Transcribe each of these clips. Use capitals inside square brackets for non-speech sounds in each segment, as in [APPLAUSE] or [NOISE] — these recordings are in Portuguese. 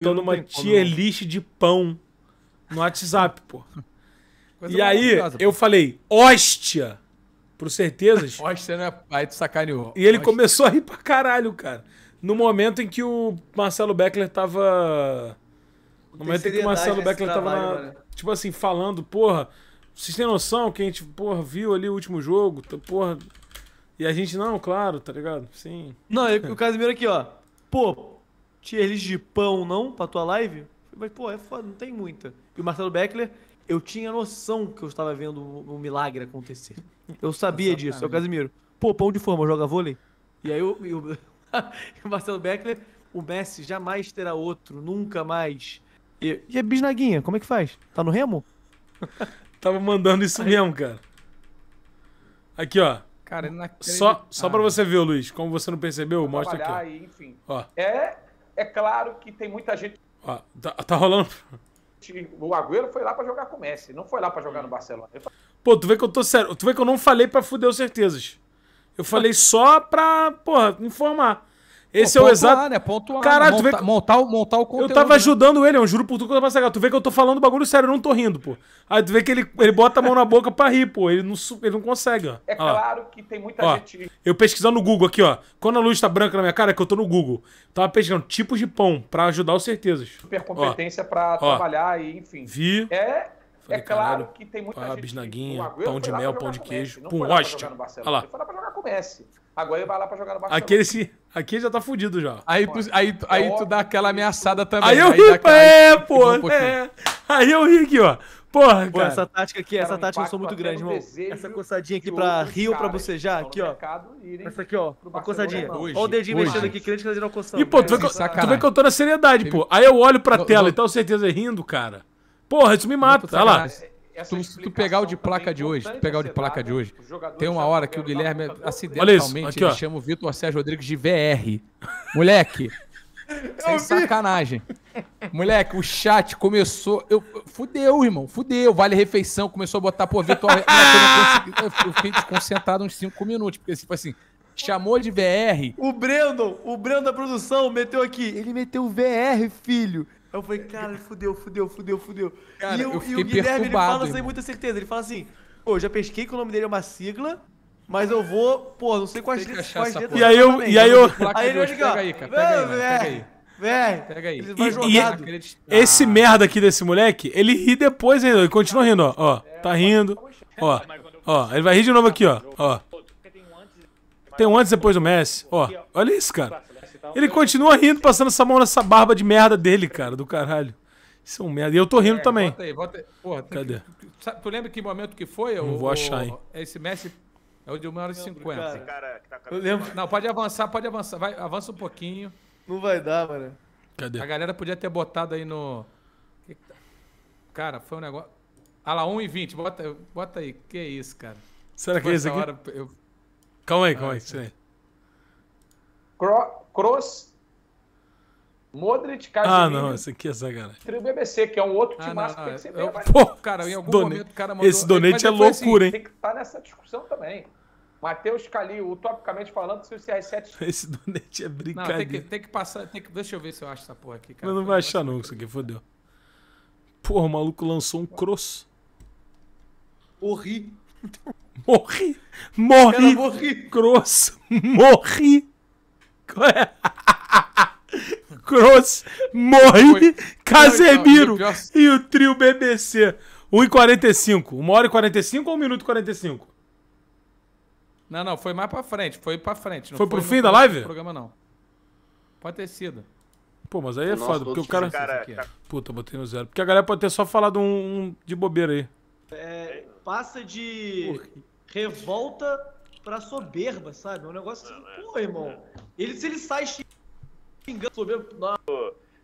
tô numa tier list de pão no WhatsApp, pô. [LAUGHS] Coisa e aí, eu falei, hóstia! Pro certezas. [LAUGHS] hóstia, né? Aí tu sacaneou. E ele hóstia. começou a rir pra caralho, cara. No momento em que o Marcelo Beckler tava. No momento em que o Marcelo Beckler tava, trabalho, na... tipo assim, falando, porra, vocês têm noção que a gente, porra, viu ali o último jogo, porra. E a gente, não, claro, tá ligado? Sim. Não, o Casimiro aqui, ó. Pô, tier list de pão, não, pra tua live? Mas, pô, é foda, não tem muita. E o Marcelo Beckler, eu tinha noção que eu estava vendo um milagre acontecer. Eu sabia Nossa, disso. É o Casimiro. Pô, pão de forma, joga vôlei? E aí eu, eu, [LAUGHS] o Marcelo Beckler, o Messi jamais terá outro, nunca mais. E, e a é bisnaguinha, como é que faz? Tá no remo? [LAUGHS] Tava mandando isso aí. mesmo, cara. Aqui, ó. Cara, só, só pra ah. você ver, Luiz, como você não percebeu, mostra aqui. Ó. Aí, enfim. Ó. É, é claro que tem muita gente. Ah, tá, tá rolando. O Agüero foi lá para jogar com o Messi, não foi lá para jogar no Barcelona. Eu... Pô, tu vê que eu tô sério. Tu vê que eu não falei para fuder certezas. Eu falei só pra, porra, informar. Esse Pô, é o exato. né? Pontuar, né? Caralho, tu vê... montar, montar o conteúdo. Eu tava né? ajudando ele, eu é juro por tudo que eu tava sagado. Tu vê que eu tô falando bagulho sério, eu não tô rindo, pô. Aí tu vê que ele, ele bota a mão na boca pra rir, pô. Ele não, ele não consegue, ó. É ó. claro que tem muita ó. gente. Eu pesquisando no Google aqui, ó. Quando a luz tá branca na minha cara, é que eu tô no Google. Tava pesquisando tipos de pão pra ajudar os certezas. Super competência ó. pra trabalhar e enfim. Vi. É, é Falei, é claro que tem muita gente. Bisnaguinha, pão de mel, pão de queijo. Pum, Olha lá. Ele foi lá pra jogar com o Messi. Agora ele vai lá pra jogar no Barcelona. Aquele, se... já tá fudido já. Aí tu, aí, é aí tu dá aquela ameaçada também. Aí eu ri, aí é, pô. Um é. Aí eu ri aqui, ó. Porra, Pô, essa tática aqui, essa tática eu sou muito grande, irmão. Essa coçadinha aqui pra rio, pra bocejar, aqui, ó. Essa aqui, ó. Uma coçadinha. Olha o dedinho hoje. mexendo aqui, crente que tá uma coçada. E, pô, tu vê, é que, tu vê que eu tô na seriedade, pô. Aí eu olho pra no, tela no... e tal, certeza rindo, cara. Porra, isso me é mata. Olha lá tu, se tu pegar o de é placa de hoje, tu pegar o de placa de hoje, tem uma hora que o Guilherme acidentalmente Aqui, ele chama o Vitor Sérgio Rodrigues de VR. Moleque, [LAUGHS] sem sacanagem. Moleque, o chat começou. Eu, fudeu, irmão. Fudeu. Vale refeição. Começou a botar, pô, Vitor. eu, eu fiquei desconcentrado uns 5 minutos. Porque, tipo assim, chamou de VR. O Brandon, o Brandon da produção, meteu aqui. Ele meteu VR, filho. Eu falei, cara, fudeu, fudeu, fudeu, fudeu. Cara, e, eu, eu e o Guilherme, ele fala sem assim, muita certeza. Ele fala assim, pô, já pesquei que o nome dele é uma sigla, mas eu vou, pô, não sei quais, que quais letras. E aí eu. E aí, eu... aí ele Pega aí, cara. Pega aí, pega aí. Véi, pega aí. E, e é esse merda aqui desse moleque, ele ri depois ainda, ele continua rindo, ó. ó tá rindo, ó. Ó, ele vai rir de novo aqui, ó. ó. Tem um antes e depois do Messi, ó. Olha isso, cara. Então, Ele continua rindo, passando essa mão nessa barba de merda dele, cara, do caralho. Isso é um merda. E eu tô rindo é, também. Bota aí, bota aí. Porra, Cadê? Tu, tu, lembra que momento que foi? Não o, vou achar, hein? Esse Messi é o de 1 hora e 50. Cara, cara, tá eu lembro. Não, pode avançar, pode avançar. Vai, avança um pouquinho. Não vai dar, mano. Cadê? A galera podia ter botado aí no... Tá? Cara, foi um negócio... Ah lá, 1 e 20. Bota, bota aí. Que isso, cara. Será que é isso aqui? Hora, eu... Calma aí, calma ah, aí. Cro Kroos, Modric, Casemiro. Ah, não, esse aqui é sacanagem. Trio BBC, que é um outro ah, time ah, que tem que ser eu, Pô, cara, em algum donate, momento o cara mandou... Esse donate é assim, loucura, assim, hein? Tem que estar tá nessa discussão também. Matheus Calil, utopicamente falando, se o CR7... [LAUGHS] Esse donate é brincadeira. Não, tem que, tem que passar... Tem que, deixa eu ver se eu acho essa porra aqui, cara. Mas não vai achar não isso aqui, fodeu. Porra, o maluco lançou um cross. Morri. Morri. Morri. morri. Cross. Morri. Gross, [LAUGHS] Morri, Casemiro não, não, e o trio BBC. 1h45. 1 hora e 45 ou 1 minuto e 45? Não, não, foi mais pra frente. Foi pra frente. Não foi, pro foi pro fim da live? programa, não. Pode ter sido. Pô, mas aí é Nossa, foda, porque o cara. cara tá... Puta, botei no zero. Porque a galera pode ter só falado um, um de bobeira aí. É, passa de Porra. revolta pra soberba, sabe? É um negócio assim, é. pô, irmão. Ele, se ele sai xingando sobre a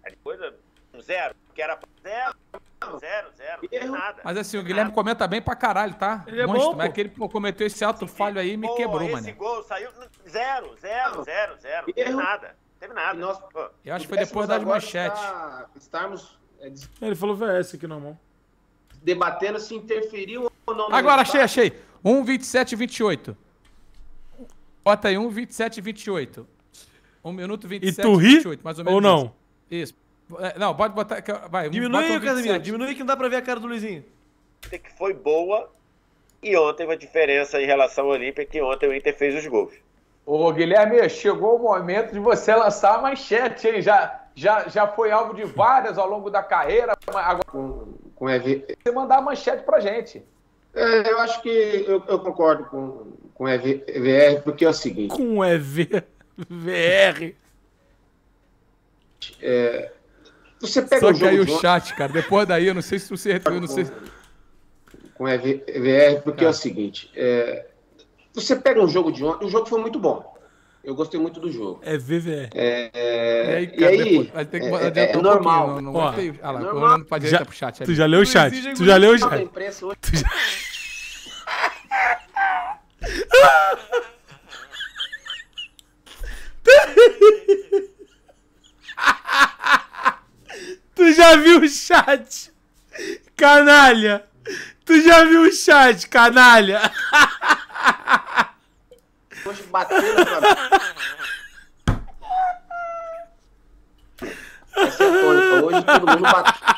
é coisa zero, que era zero, zero, zero, zero nada. Mas assim, o Guilherme nada. comenta bem pra caralho, tá? Ele é Monstro, bom, mas aquele que cometeu esse ato esse falho aí e me pô, quebrou, mano. Esse gol saiu zero, zero, zero, zero, teve nada. Teve nada. Nós, Eu acho que foi depois da manchetes. Está, estarmos... É, é, ele falou VS aqui na mão. Debatendo se interferiu ou não. Agora, achei, achei. 1, 28. Bota aí 1, 28. 1 minuto 27, e tu ri? 28, mais ou menos. Ou não? Isso. É, não, pode botar. Vai, diminui aí, Casimiro. Diminui que não dá pra ver a cara do Luizinho. Que foi boa. E ontem uma diferença em relação ao Olímpia que ontem o Inter fez os gols. Ô, Guilherme, chegou o momento de você lançar a manchete, hein? Já, já, já foi alvo de várias ao longo da carreira. Agora, com, com EV... você mandar a manchete pra gente. É, eu acho que eu, eu concordo com, com EVR, porque é o seguinte. Com EV. VR. É, você pega Só o jogo. o chat, cara. Depois daí, eu não sei se você retornou, não sei. Com VR, porque é o é. seguinte: é, você pega um jogo de ontem, o jogo foi muito bom. Eu gostei muito do jogo. É VVR. É, e aí, cara, e aí depois, tem que é, é, é, um normal. Não, não Ó, gostei. Ah lá, é normal. pra direita já, pro chat. Ali. Tu já leu o chat. Tu, já leu o chat. Tu já... [LAUGHS] [LAUGHS] [LAUGHS] já viu o chat? Canalha! Tu já viu o chat, canalha? Hoje batendo no Flamengo. hoje todo mundo bateu.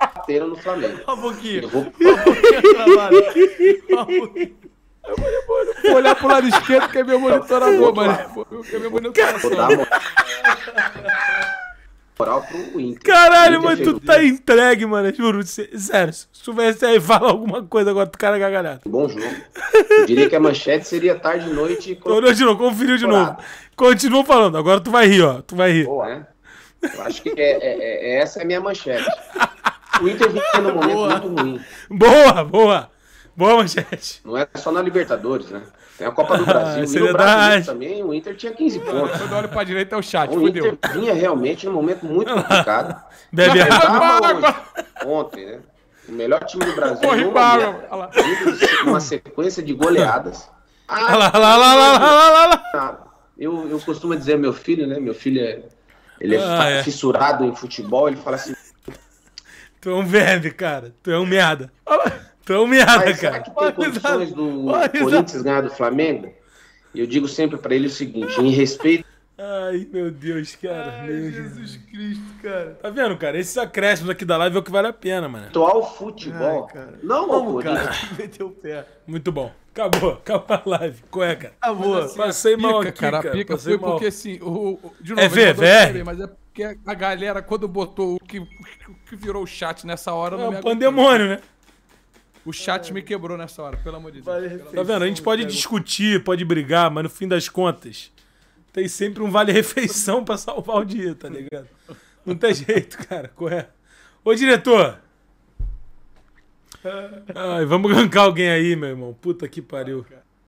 Bateram no Flamengo. Só um pouquinho. o Eu vou, vou olhar pro lado esquerdo que é meu monitorador, mano. Que é meu monitorador moral pro Inter. Caralho, mas tu tá entregue, mano. Juro, sério, se soubesse aí, fala alguma coisa agora do cara gargalhado. Bom jogo. Eu diria que a manchete seria tarde e [LAUGHS] noite. Olhou de novo, conferiu de novo. Continua falando, agora tu vai rir, ó. Tu vai rir. Boa, né? Eu acho que é, é, é, essa é a minha manchete. O Inter vinha no momento boa. muito ruim. Boa, boa. Boa, manchete. Não é só na Libertadores, né? Tem a Copa do [LAUGHS] ah, Brasil. e no Brasil também, o Inter tinha 15 pontos. Quando eu olho pra direita é o chat, O fudeu. Inter vinha realmente num momento muito complicado. Bebe Ontem, né? O melhor time do Brasil. Corre Uma sequência de goleadas. [LAUGHS] lá, lá, lá, lá. Eu, eu costumo dizer meu filho, né? Meu filho é, ele é, ah, é. fissurado em futebol, ele fala assim... Tu é um verme, cara. Tu é um merda. Olha lá. Tão meada, Mas será cara. que tem condições do Corinthians ganhar do Flamengo? Eu digo sempre para ele o seguinte, em respeito... Ai, meu Deus, cara. Ai, meu Jesus Cristo, cara. Tá vendo, cara? Esses acréscimos aqui da live é o que vale a pena, mano. Atual futebol. Ai, cara. Não, Vamos, cara. [LAUGHS] Meteu o pé. Muito bom. Acabou, acabou a live. Cueca. É, acabou. assim, Passei pica, mal aqui, cara. A pica Passei foi mal. porque, assim, o, de é novo, é VVR. Mas é porque a galera, quando botou o que, o que virou o chat nessa hora... É um pandemônio, né? O chat me quebrou nessa hora, pelo amor de Deus. Vale tá vendo? A gente pode discutir, pode brigar, mas no fim das contas, tem sempre um vale-refeição [LAUGHS] pra salvar o dia, tá ligado? Não tem jeito, cara. Correto. Ô, diretor! [LAUGHS] Ai, vamos gankar alguém aí, meu irmão. Puta que pariu.